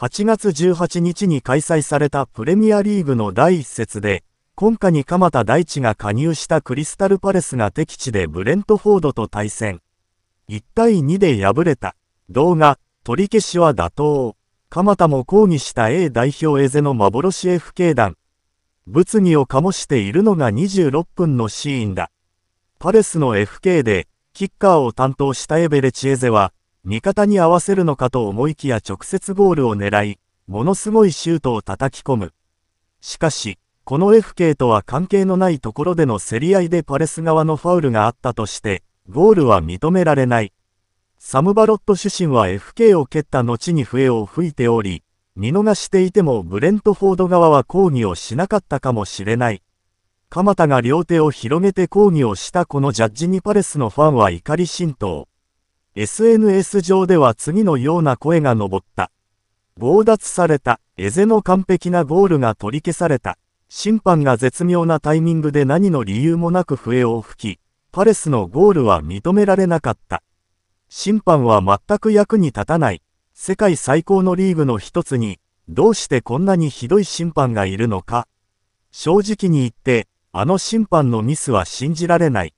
8月18日に開催されたプレミアリーグの第1節で、今夏に鎌田大地が加入したクリスタルパレスが敵地でブレントフォードと対戦。1対2で敗れた。動画、取り消しは妥当。鎌田も抗議した A 代表エゼの幻 F k 団。物議を醸しているのが26分のシーンだ。パレスの FK で、キッカーを担当したエベレチエゼは、味方に合わせるのかと思いきや直接ゴールを狙い、ものすごいシュートを叩き込む。しかし、この FK とは関係のないところでの競り合いでパレス側のファウルがあったとして、ゴールは認められない。サムバロット主審は FK を蹴った後に笛を吹いており、見逃していてもブレントフォード側は抗議をしなかったかもしれない。鎌田が両手を広げて抗議をしたこのジャッジにパレスのファンは怒り浸透。SNS 上では次のような声が上った。強奪された、エゼの完璧なゴールが取り消された。審判が絶妙なタイミングで何の理由もなく笛を吹き、パレスのゴールは認められなかった。審判は全く役に立たない。世界最高のリーグの一つに、どうしてこんなにひどい審判がいるのか。正直に言って、あの審判のミスは信じられない。